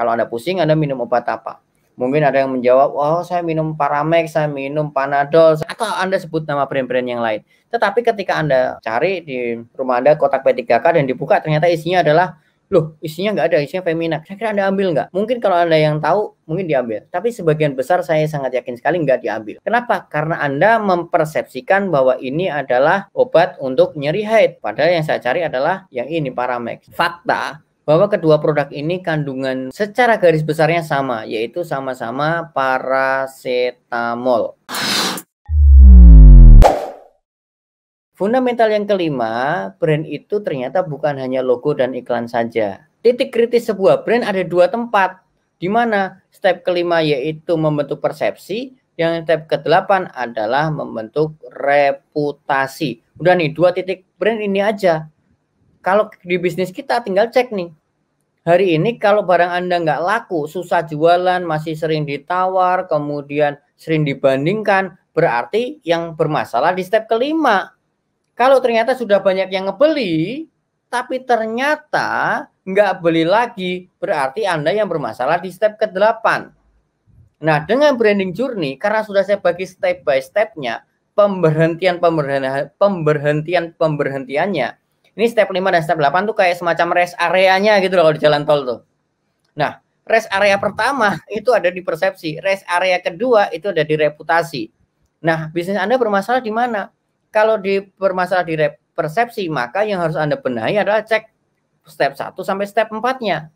Kalau Anda pusing, Anda minum obat apa? Mungkin ada yang menjawab, oh saya minum Paramex, saya minum Panadol, atau Anda sebut nama brand-brand yang lain. Tetapi ketika Anda cari di rumah Anda kotak P3K dan dibuka, ternyata isinya adalah, loh isinya nggak ada, isinya Femina. Saya kira Anda ambil nggak? Mungkin kalau Anda yang tahu, mungkin diambil. Tapi sebagian besar saya sangat yakin sekali nggak diambil. Kenapa? Karena Anda mempersepsikan bahwa ini adalah obat untuk nyeri haid. Padahal yang saya cari adalah yang ini, Paramex. Fakta, bahwa kedua produk ini kandungan secara garis besarnya sama, yaitu sama-sama paracetamol. Fundamental yang kelima, brand itu ternyata bukan hanya logo dan iklan saja. Titik kritis sebuah brand ada dua tempat, di mana step kelima yaitu membentuk persepsi, yang step ke-8 adalah membentuk reputasi. Udah nih, dua titik brand ini aja. Kalau di bisnis kita tinggal cek nih, hari ini kalau barang Anda nggak laku, susah jualan, masih sering ditawar, kemudian sering dibandingkan, berarti yang bermasalah di step kelima. Kalau ternyata sudah banyak yang ngebeli, tapi ternyata nggak beli lagi, berarti Anda yang bermasalah di step ke-8. Nah, dengan branding journey, karena sudah saya bagi step by stepnya, pemberhentian pemberhentian pemberhentian pemberhentiannya, ini step 5 dan step 8 tuh kayak semacam rest areanya gitu loh kalau di jalan tol tuh. Nah, rest area pertama itu ada di persepsi, rest area kedua itu ada di reputasi. Nah, bisnis Anda bermasalah di mana? Kalau di bermasalah di persepsi, maka yang harus Anda benahi adalah cek step 1 sampai step 4-nya.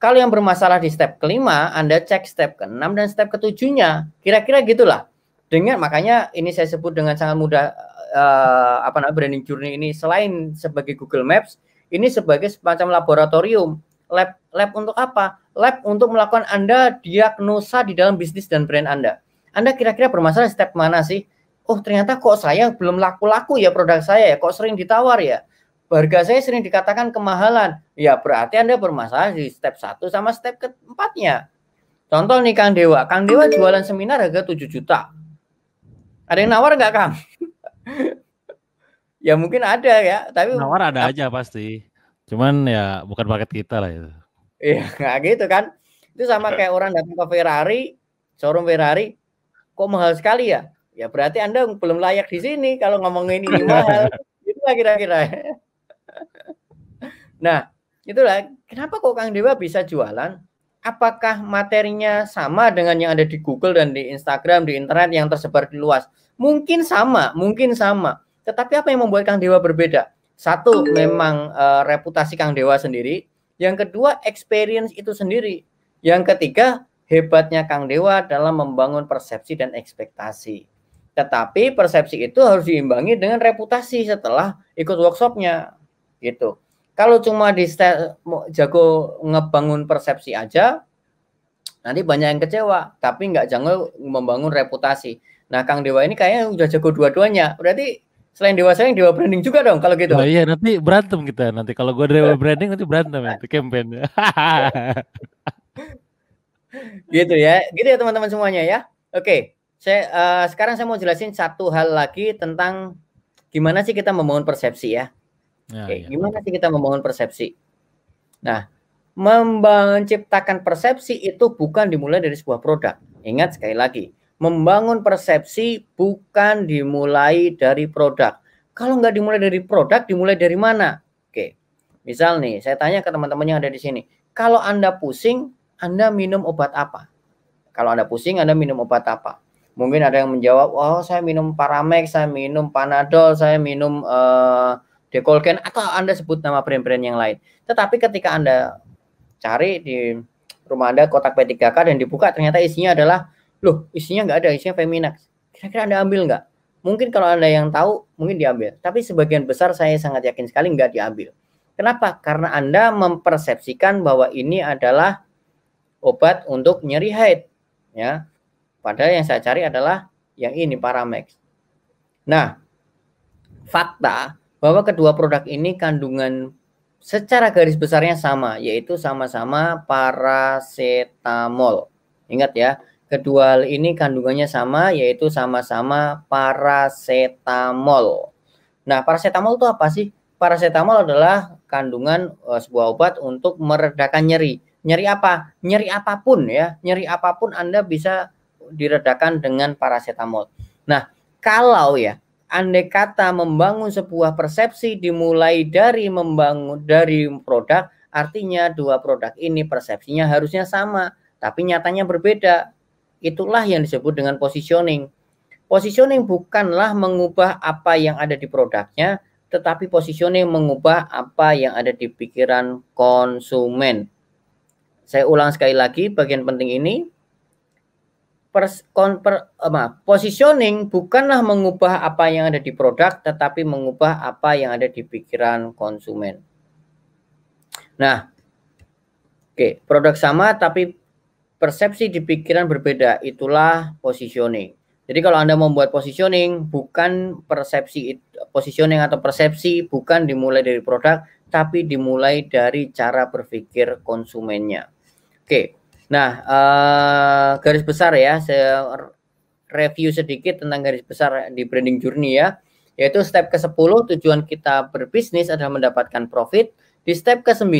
Kalau yang bermasalah di step kelima, Anda cek step ke-6 dan step ketujuhnya. Kira-kira gitulah. Dengan makanya ini saya sebut dengan sangat mudah uh, apa namanya branding journey ini selain sebagai Google Maps, ini sebagai semacam laboratorium. Lab lab untuk apa? Lab untuk melakukan Anda diagnosa di dalam bisnis dan brand Anda. Anda kira-kira bermasalah step mana sih? Oh, ternyata kok saya belum laku-laku ya produk saya ya, kok sering ditawar ya. Harga saya sering dikatakan kemahalan. Ya, berarti Anda bermasalah di step 1 sama step keempatnya. Contoh nih Kang Dewa, Kang Dewa jualan seminar harga 7 juta. Ada yang nawar nggak Kang? ya mungkin ada ya, tapi nawar ada aja pasti. Cuman ya bukan paket kita lah itu. Iya, nggak gitu kan. Itu sama iya. kayak orang datang ke Ferrari, showroom Ferrari, kok mahal sekali ya? Ya berarti Anda belum layak di sini kalau ngomongin ini mahal. itulah kira-kira. nah, itulah kenapa kok Kang Dewa bisa jualan? Apakah materinya sama dengan yang ada di Google dan di Instagram, di internet yang tersebar di luas? Mungkin sama, mungkin sama. Tetapi apa yang membuat Kang Dewa berbeda? Satu, memang uh, reputasi Kang Dewa sendiri. Yang kedua, experience itu sendiri. Yang ketiga, hebatnya Kang Dewa dalam membangun persepsi dan ekspektasi. Tetapi persepsi itu harus diimbangi dengan reputasi setelah ikut workshopnya. Gitu. Kalau cuma di jago ngebangun persepsi aja, nanti banyak yang kecewa. Tapi nggak jago membangun reputasi. Nah, Kang Dewa ini kayaknya udah jago dua-duanya. Berarti selain Dewa saya yang Dewa Branding juga dong kalau gitu. Oh, iya, nanti berantem kita nanti kalau gua Dewa iya. Branding nanti berantem nanti ya, kampanye. Ya. gitu ya. Gitu ya teman-teman semuanya ya. Oke. Saya uh, sekarang saya mau jelasin satu hal lagi tentang gimana sih kita membangun persepsi ya. ya Oke, iya. gimana sih kita membangun persepsi? Nah, membangun, ciptakan persepsi itu bukan dimulai dari sebuah produk. Ingat sekali lagi, membangun persepsi bukan dimulai dari produk. Kalau nggak dimulai dari produk, dimulai dari mana? Oke, misal nih, saya tanya ke teman-teman yang ada di sini, kalau Anda pusing, Anda minum obat apa? Kalau Anda pusing, Anda minum obat apa? Mungkin ada yang menjawab, oh saya minum Paramex, saya minum Panadol, saya minum uh, atau Anda sebut nama brand-brand yang lain. Tetapi ketika Anda cari di rumah Anda kotak P3K dan dibuka, ternyata isinya adalah loh isinya nggak ada isinya Feminax kira-kira anda ambil nggak mungkin kalau anda yang tahu mungkin diambil tapi sebagian besar saya sangat yakin sekali nggak diambil kenapa karena anda mempersepsikan bahwa ini adalah obat untuk nyeri haid ya padahal yang saya cari adalah yang ini Paramex nah fakta bahwa kedua produk ini kandungan secara garis besarnya sama, yaitu sama-sama paracetamol. Ingat ya, Kedua ini kandungannya sama yaitu sama-sama paracetamol. Nah, paracetamol itu apa sih? Paracetamol adalah kandungan uh, sebuah obat untuk meredakan nyeri. Nyeri apa? Nyeri apapun ya. Nyeri apapun Anda bisa diredakan dengan paracetamol. Nah, kalau ya andai kata membangun sebuah persepsi dimulai dari membangun dari produk, artinya dua produk ini persepsinya harusnya sama, tapi nyatanya berbeda. Itulah yang disebut dengan positioning. Positioning bukanlah mengubah apa yang ada di produknya, tetapi positioning mengubah apa yang ada di pikiran konsumen. Saya ulang sekali lagi bagian penting ini. Pers, kon, per, eh, positioning bukanlah mengubah apa yang ada di produk, tetapi mengubah apa yang ada di pikiran konsumen. Nah, oke, okay, produk sama tapi persepsi di pikiran berbeda, itulah positioning. Jadi kalau Anda membuat positioning, bukan persepsi positioning atau persepsi bukan dimulai dari produk, tapi dimulai dari cara berpikir konsumennya. Oke, nah uh, garis besar ya, saya review sedikit tentang garis besar di branding journey ya. Yaitu step ke-10 tujuan kita berbisnis adalah mendapatkan profit, di step ke-9,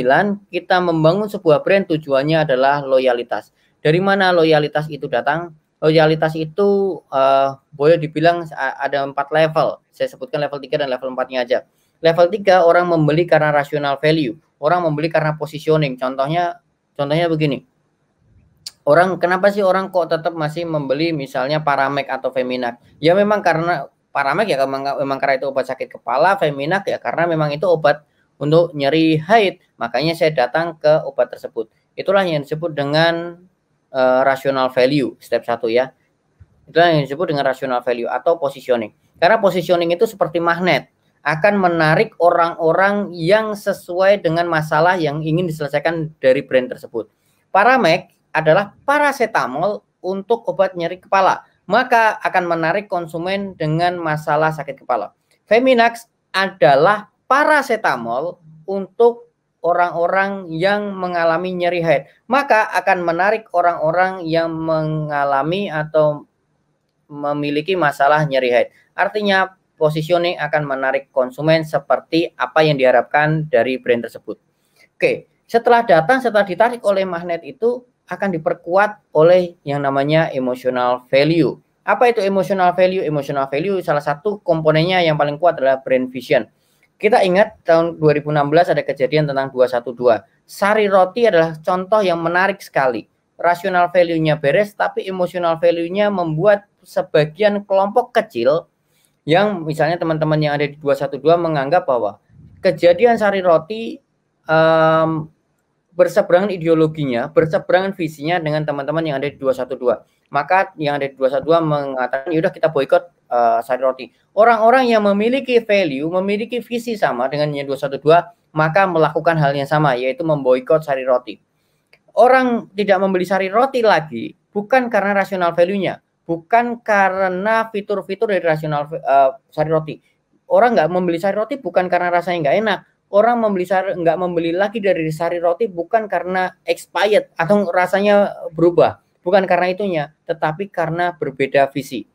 kita membangun sebuah brand tujuannya adalah loyalitas. Dari mana loyalitas itu datang? Loyalitas itu uh, boleh dibilang ada empat level. Saya sebutkan level 3 dan level 4-nya aja. Level 3 orang membeli karena rasional value. Orang membeli karena positioning. Contohnya contohnya begini. Orang kenapa sih orang kok tetap masih membeli misalnya Paramek atau Feminac? Ya memang karena Paramek ya memang, memang karena itu obat sakit kepala, Feminac ya karena memang itu obat untuk nyeri haid. Makanya saya datang ke obat tersebut. Itulah yang disebut dengan Eh, rational value step satu ya. Itulah yang disebut dengan rational value atau positioning. Karena positioning itu seperti magnet akan menarik orang-orang yang sesuai dengan masalah yang ingin diselesaikan dari brand tersebut. Paramek adalah paracetamol untuk obat nyeri kepala, maka akan menarik konsumen dengan masalah sakit kepala. Feminax adalah paracetamol untuk orang-orang yang mengalami nyeri head, maka akan menarik orang-orang yang mengalami atau memiliki masalah nyeri head. Artinya positioning akan menarik konsumen seperti apa yang diharapkan dari brand tersebut. Oke, setelah datang setelah ditarik oleh magnet itu akan diperkuat oleh yang namanya emotional value. Apa itu emotional value? Emotional value salah satu komponennya yang paling kuat adalah brand vision kita ingat tahun 2016 ada kejadian tentang 212. Sari roti adalah contoh yang menarik sekali. Rasional value-nya beres, tapi emosional value-nya membuat sebagian kelompok kecil yang misalnya teman-teman yang ada di 212 menganggap bahwa kejadian sari roti um, berseberangan ideologinya, berseberangan visinya dengan teman-teman yang ada di 212. Maka yang ada di 212 mengatakan, yaudah kita boykot Eh, sari roti. Orang-orang yang memiliki value, memiliki visi sama dengan yang 212, maka melakukan hal yang sama, yaitu memboikot sari roti. Orang tidak membeli sari roti lagi bukan karena rasional value-nya, bukan karena fitur-fitur dari rasional uh, sari roti. Orang nggak membeli sari roti bukan karena rasanya nggak enak, orang membeli sari, nggak membeli lagi dari sari roti bukan karena expired atau rasanya berubah, bukan karena itunya, tetapi karena berbeda visi.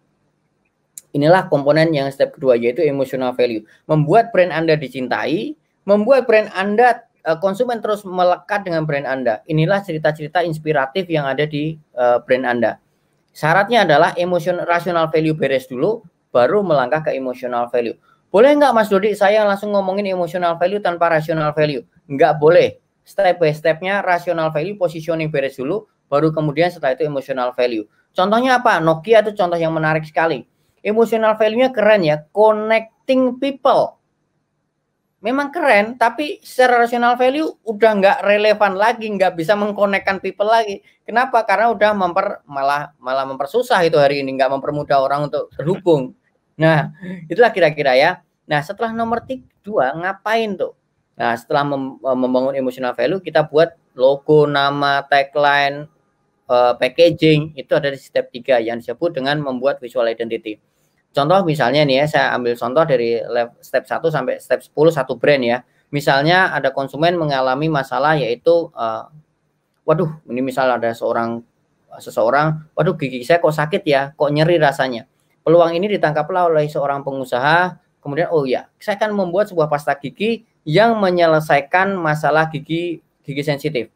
Inilah komponen yang step kedua yaitu emotional value. Membuat brand Anda dicintai, membuat brand Anda eh, konsumen terus melekat dengan brand Anda. Inilah cerita-cerita inspiratif yang ada di eh, brand Anda. Syaratnya adalah emotion rational value beres dulu baru melangkah ke emotional value. Boleh nggak Mas Dodi saya langsung ngomongin emotional value tanpa rational value? Nggak boleh. Step by stepnya rational value positioning beres dulu baru kemudian setelah itu emotional value. Contohnya apa? Nokia itu contoh yang menarik sekali emotional value-nya keren ya, connecting people. Memang keren, tapi secara rasional value udah nggak relevan lagi, nggak bisa mengkonekkan people lagi. Kenapa? Karena udah memper malah malah mempersusah itu hari ini, nggak mempermudah orang untuk terhubung. Nah, itulah kira-kira ya. Nah, setelah nomor tiga, dua, ngapain tuh? Nah, setelah mem e, membangun emotional value, kita buat logo, nama, tagline, uh, packaging itu ada di step tiga yang disebut dengan membuat visual identity. Contoh misalnya nih ya, saya ambil contoh dari step 1 sampai step 10 satu brand ya. Misalnya ada konsumen mengalami masalah yaitu uh, waduh, ini misal ada seorang seseorang, waduh gigi saya kok sakit ya, kok nyeri rasanya. Peluang ini ditangkaplah oleh seorang pengusaha, kemudian oh ya, saya akan membuat sebuah pasta gigi yang menyelesaikan masalah gigi gigi sensitif.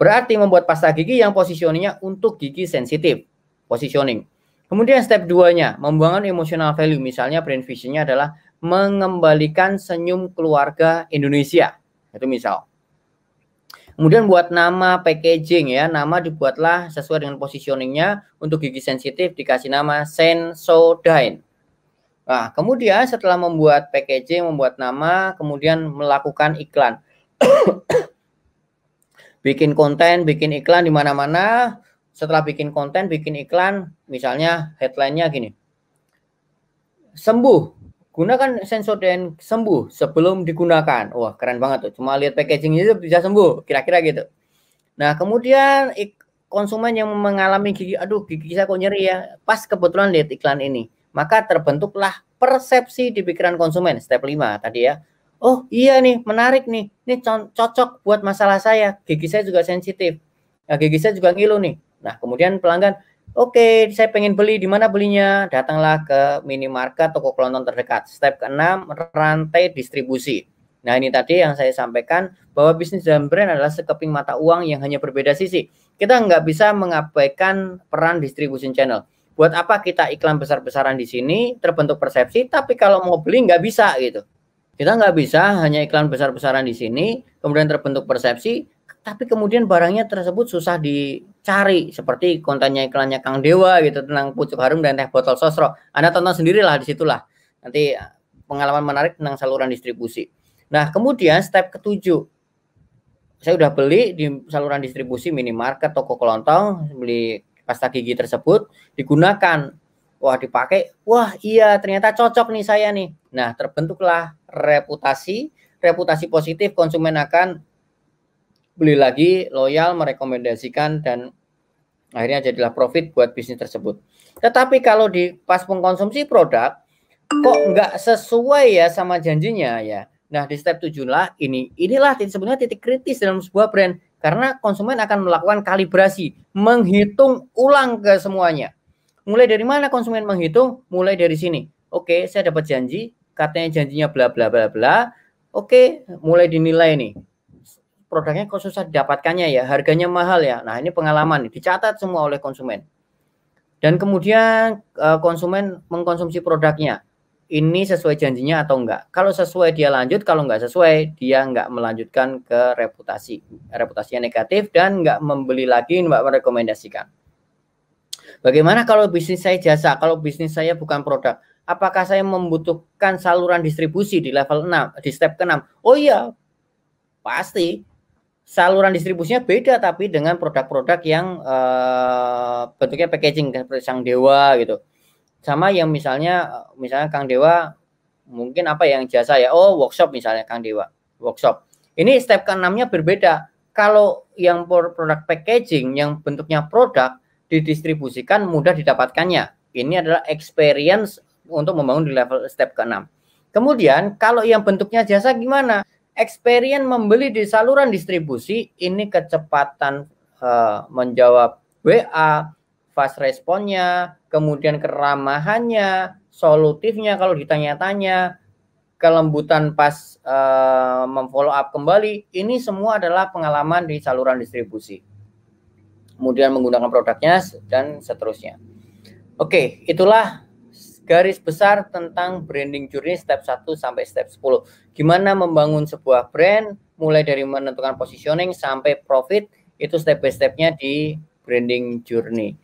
Berarti membuat pasta gigi yang posisinya untuk gigi sensitif, positioning. Kemudian step 2-nya, membangun emotional value. Misalnya brand visionnya adalah mengembalikan senyum keluarga Indonesia. Itu misal. Kemudian buat nama packaging ya, nama dibuatlah sesuai dengan positioningnya. Untuk gigi sensitif dikasih nama Sensodyne. Nah, kemudian setelah membuat packaging, membuat nama, kemudian melakukan iklan. bikin konten, bikin iklan di mana-mana, setelah bikin konten, bikin iklan, misalnya headline-nya gini. Sembuh, gunakan sensor dan sembuh sebelum digunakan. Wah, keren banget tuh. Cuma lihat packaging itu bisa sembuh, kira-kira gitu. Nah, kemudian konsumen yang mengalami gigi, aduh gigi saya kok nyeri ya, pas kebetulan lihat iklan ini, maka terbentuklah persepsi di pikiran konsumen, step 5 tadi ya. Oh iya nih, menarik nih, ini cocok buat masalah saya, gigi saya juga sensitif, ya, gigi saya juga ngilu nih. Nah, kemudian pelanggan, oke, okay, saya pengen beli, di mana belinya? Datanglah ke minimarket, toko kelontong terdekat. Step keenam, rantai distribusi. Nah, ini tadi yang saya sampaikan bahwa bisnis dan brand adalah sekeping mata uang yang hanya berbeda sisi. Kita nggak bisa mengabaikan peran distribusi channel. Buat apa kita iklan besar-besaran di sini, terbentuk persepsi, tapi kalau mau beli nggak bisa gitu. Kita nggak bisa hanya iklan besar-besaran di sini, kemudian terbentuk persepsi, tapi kemudian barangnya tersebut susah dicari seperti kontennya iklannya Kang Dewa gitu tentang pucuk harum dan teh botol sosro. Anda tonton sendirilah disitulah nanti eh, pengalaman menarik tentang saluran distribusi. Nah kemudian step ketujuh saya udah beli di saluran distribusi minimarket toko kelontong beli pasta gigi tersebut digunakan wah dipakai wah iya ternyata cocok nih saya nih nah terbentuklah reputasi reputasi positif konsumen akan beli lagi, loyal, merekomendasikan dan akhirnya jadilah profit buat bisnis tersebut. Tetapi kalau di pas mengkonsumsi produk kok nggak sesuai ya sama janjinya ya. Nah, di step 7 lah ini inilah sebenarnya titik kritis dalam sebuah brand karena konsumen akan melakukan kalibrasi, menghitung ulang ke semuanya. Mulai dari mana konsumen menghitung? Mulai dari sini. Oke, saya dapat janji, katanya janjinya bla bla bla bla. Oke, mulai dinilai nih produknya kok susah didapatkannya ya, harganya mahal ya. Nah, ini pengalaman dicatat semua oleh konsumen. Dan kemudian eh, konsumen mengkonsumsi produknya. Ini sesuai janjinya atau enggak? Kalau sesuai dia lanjut, kalau enggak sesuai dia enggak melanjutkan ke reputasi. Reputasinya negatif dan enggak membeli lagi, enggak merekomendasikan. Bagaimana kalau bisnis saya jasa, kalau bisnis saya bukan produk? Apakah saya membutuhkan saluran distribusi di level 6, di step ke-6? Oh iya, pasti saluran distribusinya beda tapi dengan produk-produk yang uh, bentuknya packaging seperti Sang Dewa gitu. Sama yang misalnya eh, misalnya Kang Dewa mungkin apa ya, yang jasa ya? Oh, workshop misalnya Kang Dewa, workshop. Ini step keenamnya berbeda. Kalau yang produk packaging yang bentuknya produk didistribusikan mudah didapatkannya. Ini adalah experience untuk membangun di level step keenam. Kemudian kalau yang bentuknya jasa gimana? experience membeli di saluran distribusi ini kecepatan uh, menjawab WA, fast responnya, kemudian keramahannya, solutifnya kalau ditanya-tanya, kelembutan pas uh, memfollow up kembali, ini semua adalah pengalaman di saluran distribusi. Kemudian menggunakan produknya dan seterusnya. Oke, itulah garis besar tentang branding journey step 1 sampai step 10. Gimana membangun sebuah brand mulai dari menentukan positioning sampai profit itu step by stepnya di branding journey.